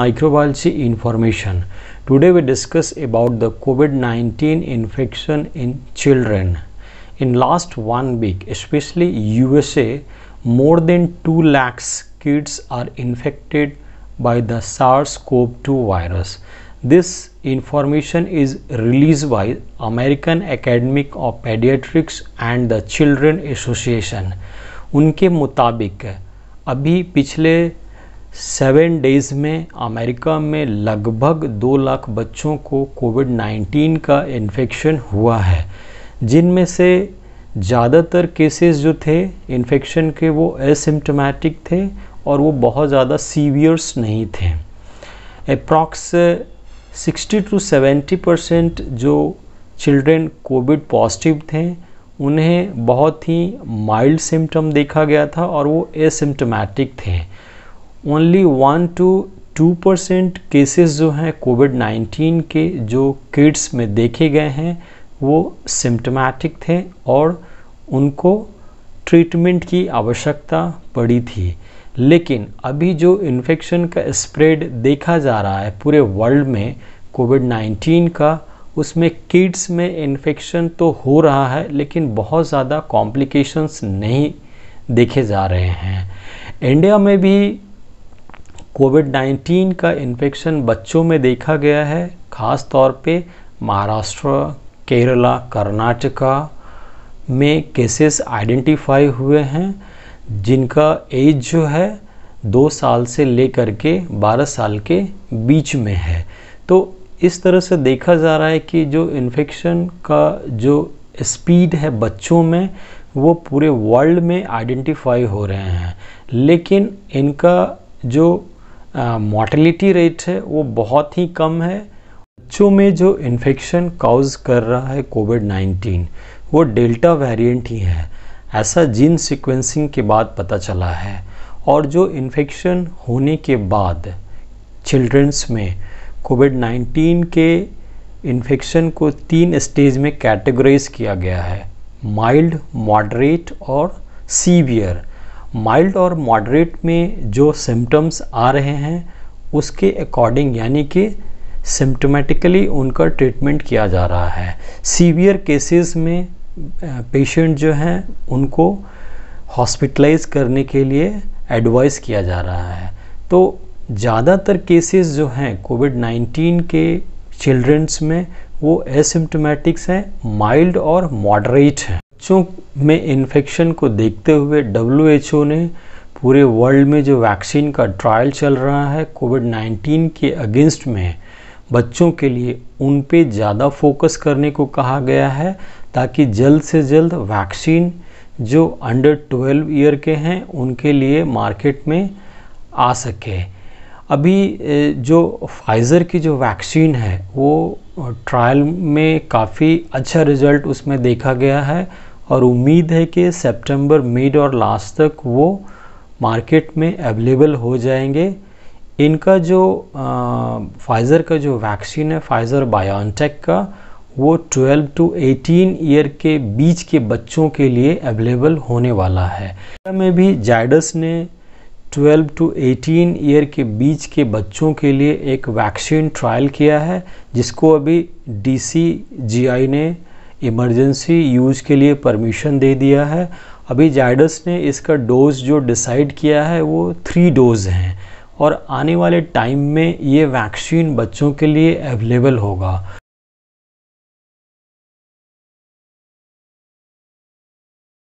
microbiology information today we discuss about the covid-19 infection in children in last one week especially usa more than 2 lakhs kids are infected by the sars-cov-2 virus this information is released by american academy of pediatrics and the children association unke mutabik अभी पिछले seven days में America में लगभग दो लाख बच्चों को Covid nineteen का infection हुआ है जिनमें से ज़्यादातर केसेस जो थे इन्फेक्शन के वो एसिम्टोमेटिक थे और वो बहुत ज़्यादा सीवियर्स नहीं थे approx sixty to seventy percent जो चिल्ड्रेन कोविड पॉजिटिव थे उन्हें बहुत ही माइल्ड सिम्टम देखा गया था और वो एसिम्टोमेटिक थे only one to two percent cases जो हैं कोविड नाइन्टीन के जो किड्स में देखे गए हैं वो सिम्टमेटिक थे और उनको ट्रीटमेंट की आवश्यकता पड़ी थी लेकिन अभी जो इन्फेक्शन का स्प्रेड देखा जा रहा है पूरे वर्ल्ड में कोविड नाइन्टीन का उसमें किड्स में इन्फेक्शन तो हो रहा है लेकिन बहुत ज़्यादा कॉम्प्लिकेशंस नहीं देखे जा रहे हैं इंडिया में भी कोविड 19 का इन्फेक्शन बच्चों में देखा गया है ख़ास तौर पे महाराष्ट्र केरला कर्नाटका में केसेस आइडेंटिफाई हुए हैं जिनका एज जो है दो साल से लेकर के बारह साल के बीच में है तो इस तरह से देखा जा रहा है कि जो इन्फेक्शन का जो स्पीड है बच्चों में वो पूरे वर्ल्ड में आइडेंटिफाई हो रहे हैं लेकिन इनका जो मोर्टेलिटी रेट है वो बहुत ही कम है बच्चों में जो इन्फेक्शन काउज कर रहा है कोविड 19 वो डेल्टा वेरिएंट ही है ऐसा जीन सीक्वेंसिंग के बाद पता चला है और जो इन्फेक्शन होने के बाद चिल्ड्रंस में कोविड 19 के इन्फेक्शन को तीन स्टेज में कैटेगराइज किया गया है माइल्ड मॉडरेट और सीवियर माइल्ड और मॉडरेट में जो सिम्टम्स आ रहे हैं उसके अकॉर्डिंग यानी कि सिम्टोमेटिकली उनका ट्रीटमेंट किया जा रहा है सीवियर केसेस में पेशेंट जो हैं उनको हॉस्पिटलाइज करने के लिए एडवाइस किया जा रहा है तो ज़्यादातर केसेस जो हैं कोविड 19 के चिल्ड्रंस में वो एसिम्टोमेटिक्स हैं माइल्ड और मॉडरेट हैं बच्चों में इन्फेक्शन को देखते हुए डब्ल्यू ने पूरे वर्ल्ड में जो वैक्सीन का ट्रायल चल रहा है कोविड 19 के अगेंस्ट में बच्चों के लिए उन पे ज़्यादा फोकस करने को कहा गया है ताकि जल्द से जल्द वैक्सीन जो अंडर 12 ईयर के हैं उनके लिए मार्केट में आ सके अभी जो फाइज़र की जो वैक्सीन है वो ट्रायल में काफ़ी अच्छा रिज़ल्ट उसमें देखा गया है और उम्मीद है कि सितंबर मिड और लास्ट तक वो मार्केट में अवेलेबल हो जाएंगे इनका जो फाइज़र का जो वैक्सीन है फाइज़र बायोनटेक का वो 12 टू 18 ईयर के बीच के बच्चों के लिए अवेलेबल होने वाला है में भी जाइडस ने 12 टू 18 ईयर के बीच के बच्चों के लिए एक वैक्सीन ट्रायल किया है जिसको अभी डी ने इमरजेंसी यूज के लिए परमिशन दे दिया है अभी जाइडस ने इसका डोज जो डिसाइड किया है वो थ्री डोज हैं और आने वाले टाइम में ये वैक्सीन बच्चों के लिए अवेलेबल होगा